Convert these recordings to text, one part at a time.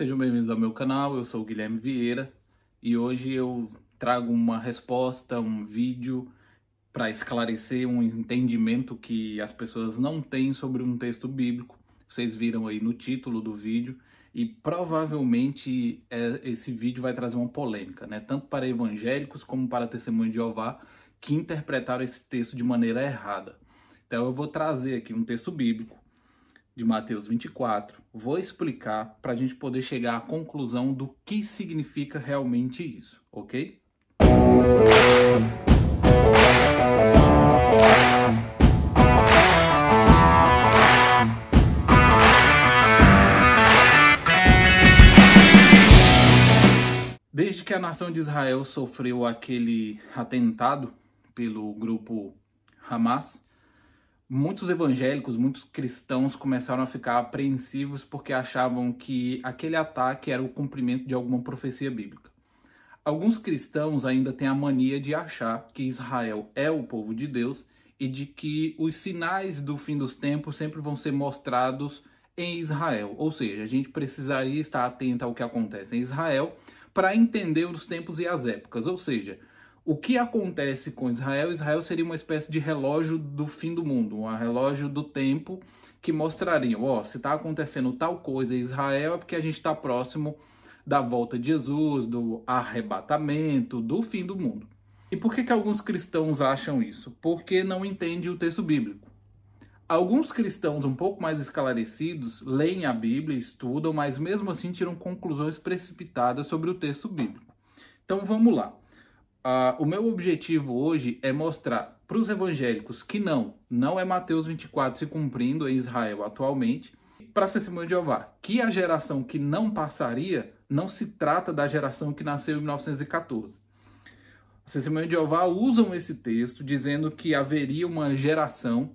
Sejam bem-vindos ao meu canal, eu sou o Guilherme Vieira e hoje eu trago uma resposta, um vídeo para esclarecer um entendimento que as pessoas não têm sobre um texto bíblico. Vocês viram aí no título do vídeo e provavelmente é, esse vídeo vai trazer uma polêmica, né? Tanto para evangélicos como para testemunhas de Jeová que interpretaram esse texto de maneira errada. Então eu vou trazer aqui um texto bíblico de Mateus 24, vou explicar para a gente poder chegar à conclusão do que significa realmente isso, ok? Desde que a nação de Israel sofreu aquele atentado pelo grupo Hamas, muitos evangélicos, muitos cristãos começaram a ficar apreensivos porque achavam que aquele ataque era o cumprimento de alguma profecia bíblica. Alguns cristãos ainda têm a mania de achar que Israel é o povo de Deus e de que os sinais do fim dos tempos sempre vão ser mostrados em Israel. Ou seja, a gente precisaria estar atento ao que acontece em Israel para entender os tempos e as épocas. Ou seja, o que acontece com Israel? Israel seria uma espécie de relógio do fim do mundo, um relógio do tempo que mostraria, ó, oh, se está acontecendo tal coisa em Israel é porque a gente está próximo da volta de Jesus, do arrebatamento, do fim do mundo. E por que, que alguns cristãos acham isso? Porque não entendem o texto bíblico. Alguns cristãos um pouco mais esclarecidos leem a Bíblia, estudam, mas mesmo assim tiram conclusões precipitadas sobre o texto bíblico. Então vamos lá ah, o meu objetivo hoje é mostrar para os evangélicos que não, não é Mateus 24 se cumprindo em Israel atualmente, para testemunho de Jeová, que a geração que não passaria não se trata da geração que nasceu em 1914. As de Jeová usam esse texto dizendo que haveria uma geração,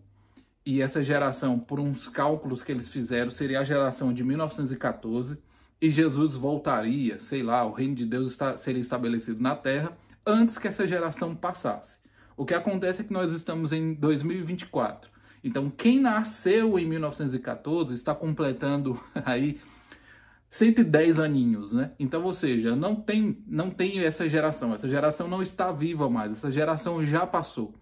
e essa geração, por uns cálculos que eles fizeram, seria a geração de 1914, e Jesus voltaria, sei lá, o reino de Deus seria estabelecido na terra, antes que essa geração passasse. O que acontece é que nós estamos em 2024. Então, quem nasceu em 1914 está completando aí 110 aninhos, né? Então, ou seja, não tem, não tem essa geração. Essa geração não está viva mais. Essa geração já passou.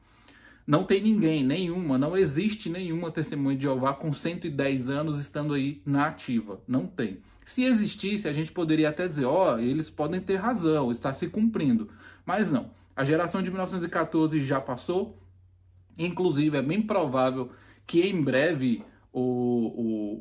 Não tem ninguém, nenhuma, não existe nenhuma testemunha de Jeová com 110 anos estando aí na ativa. Não tem. Se existisse, a gente poderia até dizer, ó, oh, eles podem ter razão, está se cumprindo. Mas não, a geração de 1914 já passou, inclusive é bem provável que em breve o,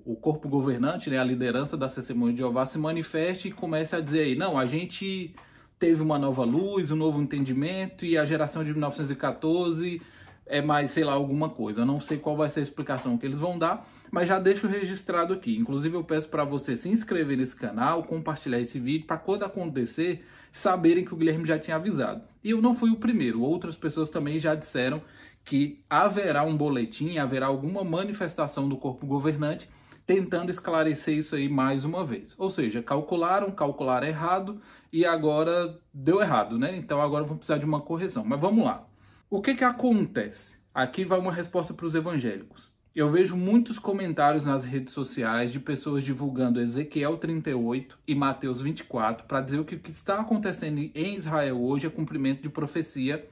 o, o corpo governante, né, a liderança da Testemunha de Jeová se manifeste e comece a dizer aí, não, a gente teve uma nova luz, um novo entendimento e a geração de 1914 é mais, sei lá, alguma coisa. Eu não sei qual vai ser a explicação que eles vão dar, mas já deixo registrado aqui. Inclusive eu peço para você se inscrever nesse canal, compartilhar esse vídeo para quando acontecer saberem que o Guilherme já tinha avisado. E eu não fui o primeiro, outras pessoas também já disseram que haverá um boletim, haverá alguma manifestação do corpo governante tentando esclarecer isso aí mais uma vez. Ou seja, calcularam, calcularam errado e agora deu errado, né? Então agora vão precisar de uma correção. Mas vamos lá. O que que acontece? Aqui vai uma resposta para os evangélicos. Eu vejo muitos comentários nas redes sociais de pessoas divulgando Ezequiel 38 e Mateus 24 para dizer o que, que está acontecendo em Israel hoje é cumprimento de profecia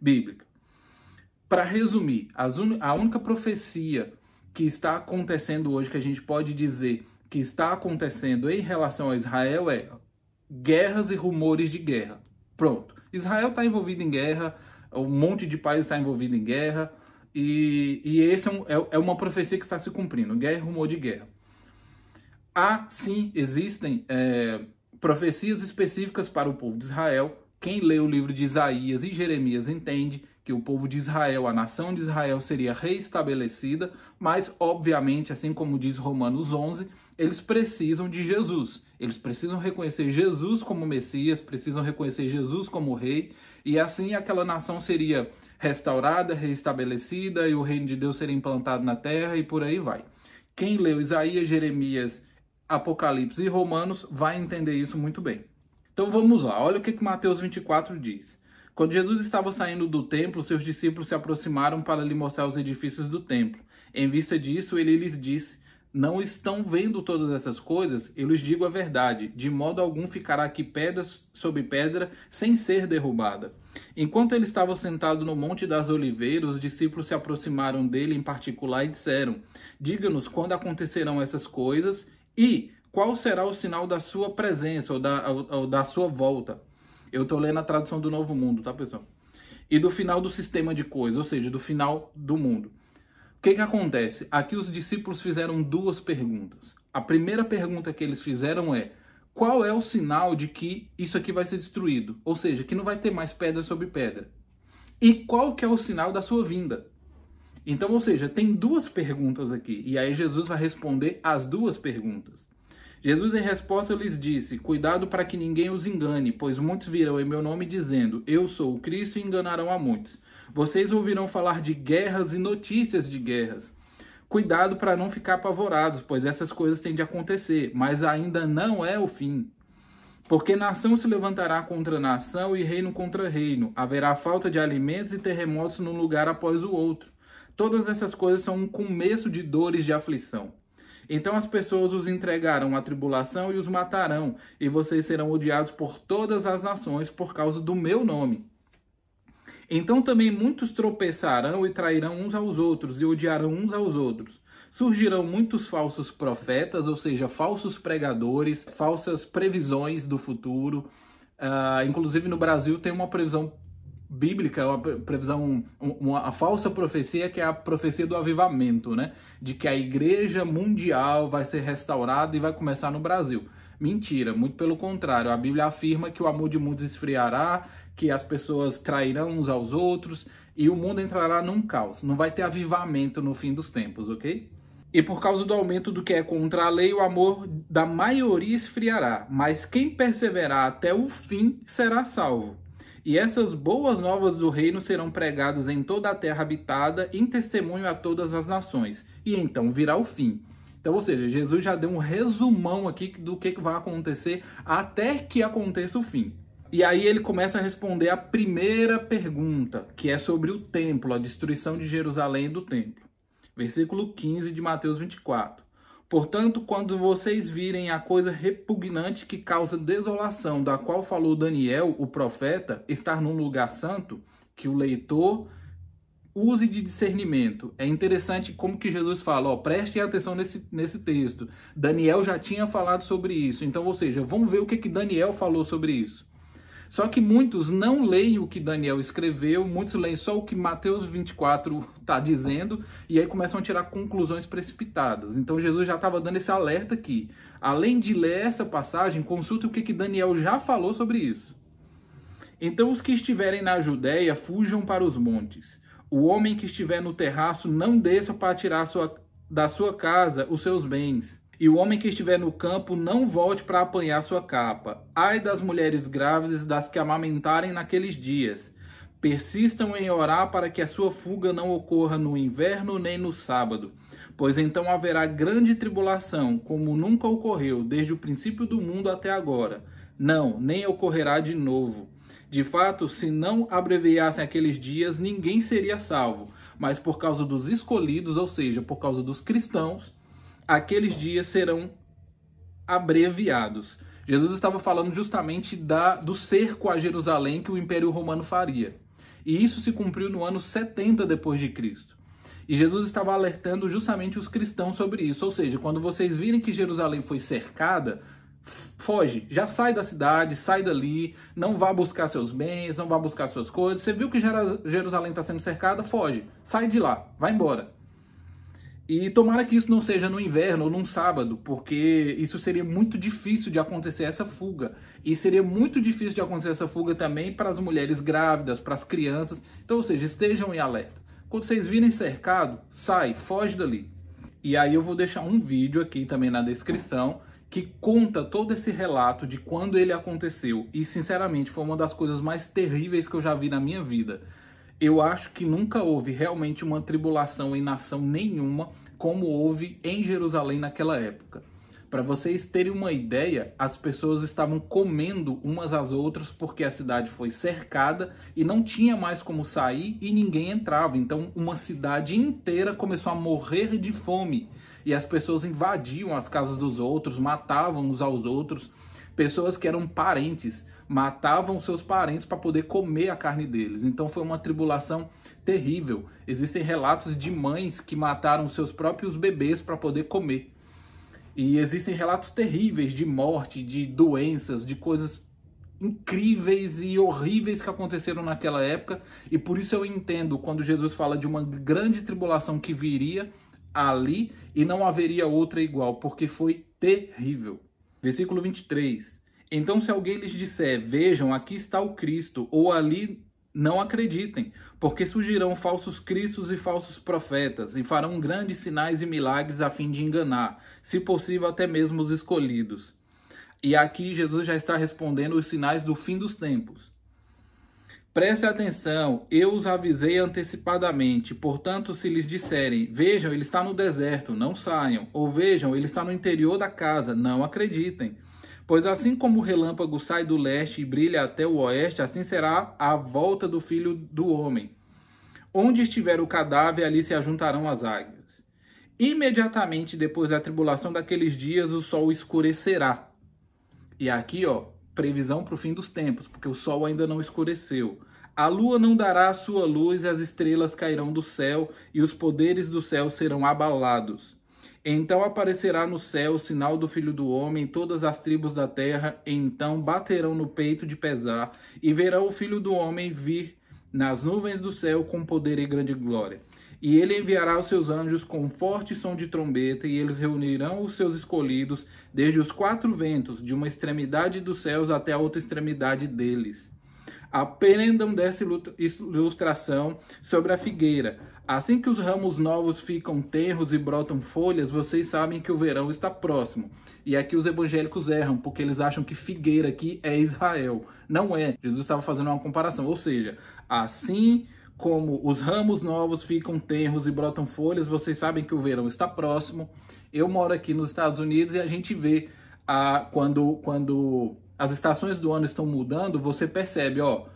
bíblica. Para resumir, a única profecia que está acontecendo hoje que a gente pode dizer que está acontecendo em relação a Israel é guerras e rumores de guerra. Pronto. Israel está envolvido em guerra, um monte de países está envolvido em guerra e, e esse é, um, é, é uma profecia que está se cumprindo. Guerra e rumor de guerra. Há, sim, existem é, profecias específicas para o povo de Israel. Quem lê o livro de Isaías e Jeremias entende que o povo de Israel, a nação de Israel, seria reestabelecida, mas, obviamente, assim como diz Romanos 11, eles precisam de Jesus. Eles precisam reconhecer Jesus como Messias, precisam reconhecer Jesus como Rei, e assim aquela nação seria restaurada, reestabelecida, e o reino de Deus seria implantado na terra e por aí vai. Quem leu Isaías, Jeremias, Apocalipse e Romanos vai entender isso muito bem. Então vamos lá, olha o que, que Mateus 24 diz. Quando Jesus estava saindo do templo, seus discípulos se aproximaram para lhe mostrar os edifícios do templo. Em vista disso, ele lhes disse não estão vendo todas essas coisas, eu lhes digo a verdade: de modo algum ficará aqui pedra sobre pedra sem ser derrubada. Enquanto ele estava sentado no Monte das Oliveiras, os discípulos se aproximaram dele em particular e disseram: Diga-nos quando acontecerão essas coisas e qual será o sinal da sua presença ou da, ou, ou da sua volta. Eu estou lendo a tradução do Novo Mundo, tá, pessoal? E do final do sistema de coisas, ou seja, do final do mundo que, que acontece? Aqui os discípulos fizeram duas perguntas. A primeira pergunta que eles fizeram é: qual é o sinal de que isso aqui vai ser destruído? Ou seja, que não vai ter mais pedra sobre pedra. E qual que é o sinal da sua vinda? Então, ou seja, tem duas perguntas aqui. E aí Jesus vai responder as duas perguntas. Jesus, em resposta, lhes disse: Cuidado para que ninguém os engane, pois muitos virão em meu nome dizendo: Eu sou o Cristo, e enganarão a muitos. Vocês ouvirão falar de guerras e notícias de guerras. Cuidado para não ficar apavorados, pois essas coisas têm de acontecer, mas ainda não é o fim. Porque nação se levantará contra nação e reino contra reino, haverá falta de alimentos e terremotos num lugar após o outro. Todas essas coisas são um começo de dores de aflição. Então as pessoas os entregarão à tribulação e os matarão, e vocês serão odiados por todas as nações por causa do meu nome. Então também muitos tropeçarão e trairão uns aos outros e odiarão uns aos outros. Surgirão muitos falsos profetas, ou seja, falsos pregadores, falsas previsões do futuro. Uh, inclusive no Brasil tem uma previsão bíblica, é uma previsão, uma, falsa profecia que é a profecia do avivamento, né? De que a igreja mundial vai ser restaurada e vai começar no Brasil. Mentira, muito pelo contrário. A Bíblia afirma que o amor de muitos esfriará, que as pessoas trairão uns aos outros e o mundo entrará num caos. Não vai ter avivamento no fim dos tempos, ok? E por causa do aumento do que é contra a lei, o amor da maioria esfriará, mas quem perseverar até o fim será salvo. E essas boas novas do reino serão pregadas em toda a terra habitada, em testemunho a todas as nações. E então virá o fim. Então, ou seja, Jesus já deu um resumão aqui do que vai acontecer até que aconteça o fim. E aí ele começa a responder a primeira pergunta, que é sobre o templo, a destruição de Jerusalém e do templo. Versículo 15 de Mateus 24. Portanto, quando vocês virem a coisa repugnante que causa desolação, da qual falou Daniel, o profeta, estar num lugar santo, que o leitor use de discernimento. É interessante como que Jesus fala, ó, preste atenção nesse, nesse texto. Daniel já tinha falado sobre isso. Então, ou seja, vamos ver o que, que Daniel falou sobre isso. Só que muitos não leem o que Daniel escreveu, muitos leem só o que Mateus 24 está dizendo, e aí começam a tirar conclusões precipitadas. Então Jesus já estava dando esse alerta aqui. Além de ler essa passagem, consulte o que, que Daniel já falou sobre isso. Então os que estiverem na Judéia fujam para os montes. O homem que estiver no terraço não desça para tirar sua, da sua casa os seus bens e o homem que estiver no campo não volte para apanhar sua capa. Ai das mulheres grávidas das que amamentarem naqueles dias. Persistam em orar para que a sua fuga não ocorra no inverno nem no sábado, pois então haverá grande tribulação, como nunca ocorreu desde o princípio do mundo até agora. Não, nem ocorrerá de novo. De fato, se não abreviassem aqueles dias, ninguém seria salvo, mas por causa dos escolhidos, ou seja, por causa dos cristãos, aqueles dias serão abreviados. Jesus estava falando justamente da, do cerco a Jerusalém que o Império Romano faria. E isso se cumpriu no ano 70 depois de Cristo. E Jesus estava alertando justamente os cristãos sobre isso, ou seja, quando vocês virem que Jerusalém foi cercada, foge, já sai da cidade, sai dali, não vá buscar seus bens, não vá buscar suas coisas. Você viu que Jerusalém está sendo cercada? Foge, sai de lá, vai embora. E tomara que isso não seja no inverno ou num sábado, porque isso seria muito difícil de acontecer essa fuga. E seria muito difícil de acontecer essa fuga também para as mulheres grávidas, para as crianças. Então, ou seja, estejam em alerta. Quando vocês virem cercado, sai, foge dali. E aí eu vou deixar um vídeo aqui também na descrição que conta todo esse relato de quando ele aconteceu. E sinceramente, foi uma das coisas mais terríveis que eu já vi na minha vida. Eu acho que nunca houve realmente uma tribulação em nação nenhuma como houve em Jerusalém naquela época. Para vocês terem uma ideia, as pessoas estavam comendo umas às outras porque a cidade foi cercada e não tinha mais como sair e ninguém entrava. Então, uma cidade inteira começou a morrer de fome e as pessoas invadiam as casas dos outros, matavam uns aos outros. Pessoas que eram parentes matavam seus parentes para poder comer a carne deles. Então, foi uma tribulação terrível. Existem relatos de mães que mataram seus próprios bebês para poder comer. E existem relatos terríveis de morte, de doenças, de coisas incríveis e horríveis que aconteceram naquela época. E por isso eu entendo quando Jesus fala de uma grande tribulação que viria ali e não haveria outra igual, porque foi terrível. Versículo 23. Então, se alguém lhes disser, vejam, aqui está o Cristo, ou ali não acreditem, porque surgirão falsos cristos e falsos profetas, e farão grandes sinais e milagres a fim de enganar, se possível até mesmo os escolhidos. E aqui Jesus já está respondendo os sinais do fim dos tempos. Preste atenção, eu os avisei antecipadamente, portanto, se lhes disserem, vejam, ele está no deserto, não saiam, ou vejam, ele está no interior da casa, não acreditem. Pois assim como o relâmpago sai do leste e brilha até o oeste, assim será a volta do filho do homem. Onde estiver o cadáver, ali se ajuntarão as águias. Imediatamente depois da tribulação daqueles dias, o sol escurecerá. E aqui, ó, previsão para o fim dos tempos, porque o sol ainda não escureceu. A lua não dará a sua luz, e as estrelas cairão do céu, e os poderes do céu serão abalados. Então aparecerá no céu o sinal do Filho do Homem, todas as tribos da terra então baterão no peito de pesar e verão o Filho do Homem vir nas nuvens do céu com poder e grande glória. E ele enviará os seus anjos com forte som de trombeta, e eles reunirão os seus escolhidos desde os quatro ventos, de uma extremidade dos céus até a outra extremidade deles. Aprendam dessa ilustração sobre a figueira. Assim que os ramos novos ficam tenros e brotam folhas, vocês sabem que o verão está próximo. E aqui os evangélicos erram, porque eles acham que figueira aqui é Israel. Não é. Jesus estava fazendo uma comparação. Ou seja, assim como os ramos novos ficam tenros e brotam folhas, vocês sabem que o verão está próximo. Eu moro aqui nos Estados Unidos e a gente vê a, ah, quando, quando as estações do ano estão mudando, você percebe, ó,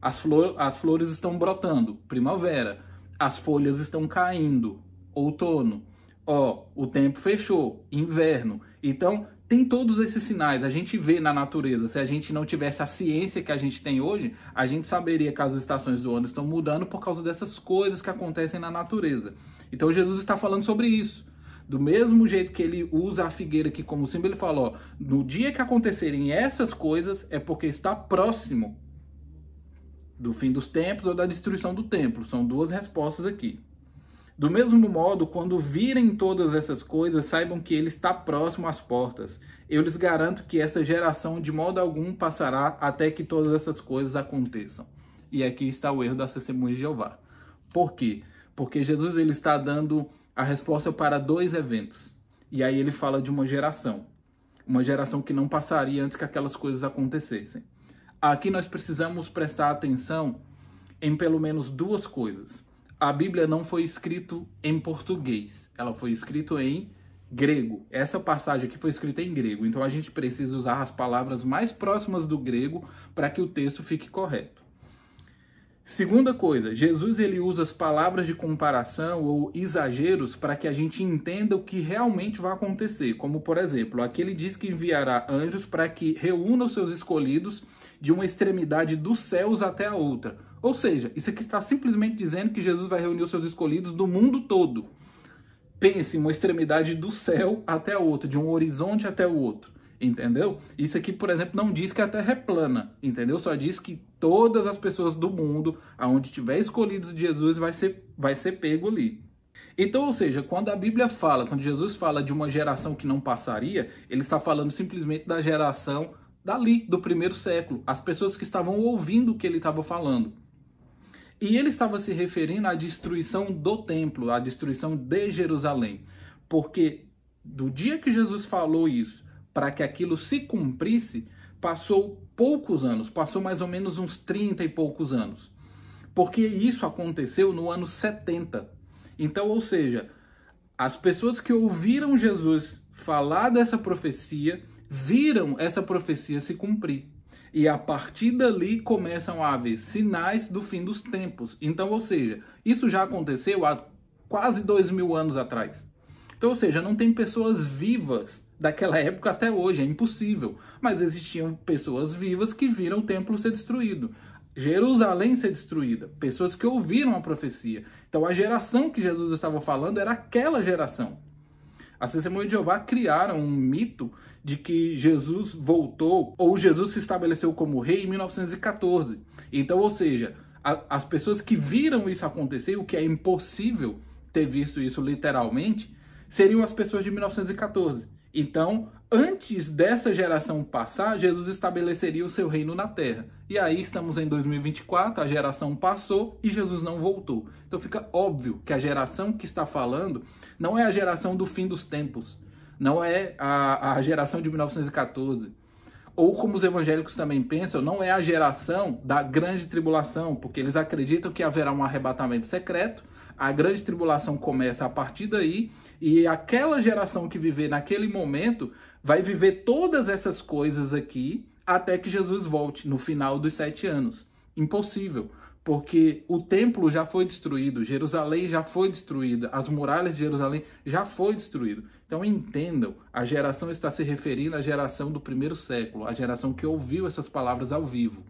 as, flor, as flores estão brotando, primavera, as folhas estão caindo, outono, ó, o tempo fechou, inverno. Então, tem todos esses sinais, a gente vê na natureza. Se a gente não tivesse a ciência que a gente tem hoje, a gente saberia que as estações do ano estão mudando por causa dessas coisas que acontecem na natureza. Então Jesus está falando sobre isso. Do mesmo jeito que ele usa a figueira aqui como símbolo, ele falou no dia que acontecerem essas coisas, é porque está próximo do fim dos tempos ou da destruição do templo. São duas respostas aqui. Do mesmo modo, quando virem todas essas coisas, saibam que ele está próximo às portas. Eu lhes garanto que esta geração de modo algum passará até que todas essas coisas aconteçam. E aqui está o erro das testemunhas de Jeová. Por quê? Porque Jesus ele está dando a resposta é para dois eventos. E aí ele fala de uma geração. Uma geração que não passaria antes que aquelas coisas acontecessem. Aqui nós precisamos prestar atenção em pelo menos duas coisas. A Bíblia não foi escrita em português, ela foi escrita em grego. Essa passagem aqui foi escrita em grego, então a gente precisa usar as palavras mais próximas do grego para que o texto fique correto. Segunda coisa, Jesus ele usa as palavras de comparação ou exageros para que a gente entenda o que realmente vai acontecer. Como, por exemplo, aqui ele diz que enviará anjos para que reúna os seus escolhidos de uma extremidade dos céus até a outra. Ou seja, isso aqui está simplesmente dizendo que Jesus vai reunir os seus escolhidos do mundo todo. Pense uma extremidade do céu até a outra, de um horizonte até o outro entendeu? Isso aqui, por exemplo, não diz que a Terra é plana, entendeu? Só diz que todas as pessoas do mundo, aonde tiver escolhidos de Jesus, vai ser, vai ser pego ali. Então, ou seja, quando a Bíblia fala, quando Jesus fala de uma geração que não passaria, ele está falando simplesmente da geração dali, do primeiro século, as pessoas que estavam ouvindo o que ele estava falando. E ele estava se referindo à destruição do templo, à destruição de Jerusalém, porque do dia que Jesus falou isso para que aquilo se cumprisse, passou poucos anos, passou mais ou menos uns 30 e poucos anos. Porque isso aconteceu no ano 70. Então, ou seja, as pessoas que ouviram Jesus falar dessa profecia viram essa profecia se cumprir. E a partir dali começam a haver sinais do fim dos tempos. Então, ou seja, isso já aconteceu há quase dois mil anos atrás. Então, ou seja, não tem pessoas vivas daquela época até hoje, é impossível. Mas existiam pessoas vivas que viram o templo ser destruído. Jerusalém ser destruída, pessoas que ouviram a profecia. Então a geração que Jesus estava falando era aquela geração. As testemunhas de Jeová criaram um mito de que Jesus voltou ou Jesus se estabeleceu como rei em 1914. Então, ou seja, a, as pessoas que viram isso acontecer, o que é impossível ter visto isso literalmente, seriam as pessoas de 1914. Então, antes dessa geração passar, Jesus estabeleceria o seu reino na terra. E aí estamos em 2024, a geração passou e Jesus não voltou. Então fica óbvio que a geração que está falando não é a geração do fim dos tempos, não é a, a geração de 1914. Ou como os evangélicos também pensam, não é a geração da grande tribulação, porque eles acreditam que haverá um arrebatamento secreto a grande tribulação começa a partir daí, e aquela geração que viver naquele momento vai viver todas essas coisas aqui até que Jesus volte no final dos sete anos. Impossível, porque o templo já foi destruído, Jerusalém já foi destruída, as muralhas de Jerusalém já foi destruído. Então entendam, a geração está se referindo à geração do primeiro século, a geração que ouviu essas palavras ao vivo.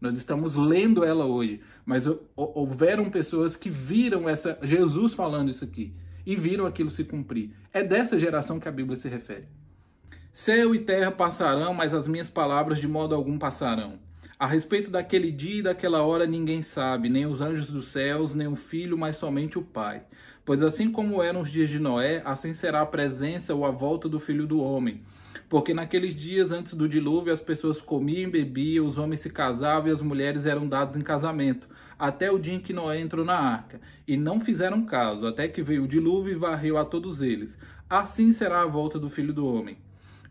Nós estamos lendo ela hoje, mas houveram pessoas que viram essa Jesus falando isso aqui e viram aquilo se cumprir. É dessa geração que a Bíblia se refere. Céu e terra passarão, mas as minhas palavras de modo algum passarão. A respeito daquele dia e daquela hora ninguém sabe, nem os anjos dos céus, nem o filho, mas somente o Pai. Pois assim como eram os dias de Noé, assim será a presença ou a volta do filho do homem. Porque naqueles dias antes do dilúvio as pessoas comiam e bebiam, os homens se casavam e as mulheres eram dadas em casamento, até o dia em que Noé entrou na arca, e não fizeram caso, até que veio o dilúvio e varreu a todos eles. Assim será a volta do filho do homem.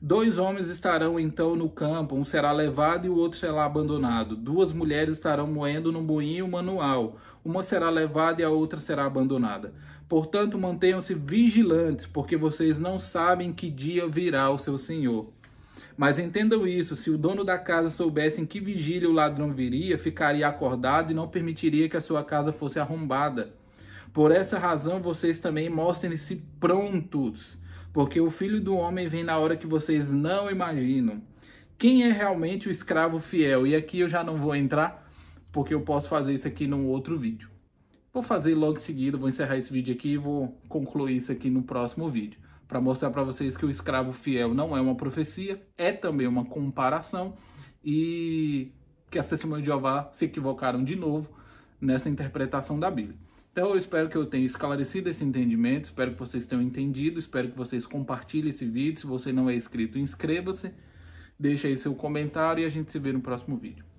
Dois homens estarão então no campo, um será levado e o outro será abandonado. Duas mulheres estarão moendo num moinho manual, uma será levada e a outra será abandonada. Portanto, mantenham-se vigilantes, porque vocês não sabem que dia virá o seu senhor. Mas entendam isso: se o dono da casa soubesse em que vigília o ladrão viria, ficaria acordado e não permitiria que a sua casa fosse arrombada. Por essa razão, vocês também mostrem-se prontos, porque o filho do homem vem na hora que vocês não imaginam. Quem é realmente o escravo fiel? E aqui eu já não vou entrar, porque eu posso fazer isso aqui num outro vídeo. Vou fazer logo em seguida, vou encerrar esse vídeo aqui e vou concluir isso aqui no próximo vídeo. Para mostrar para vocês que o escravo fiel não é uma profecia, é também uma comparação. E que as testemunhas de Jeová se equivocaram de novo nessa interpretação da Bíblia. Então eu espero que eu tenha esclarecido esse entendimento, espero que vocês tenham entendido, espero que vocês compartilhem esse vídeo. Se você não é inscrito, inscreva-se, deixe aí seu comentário e a gente se vê no próximo vídeo.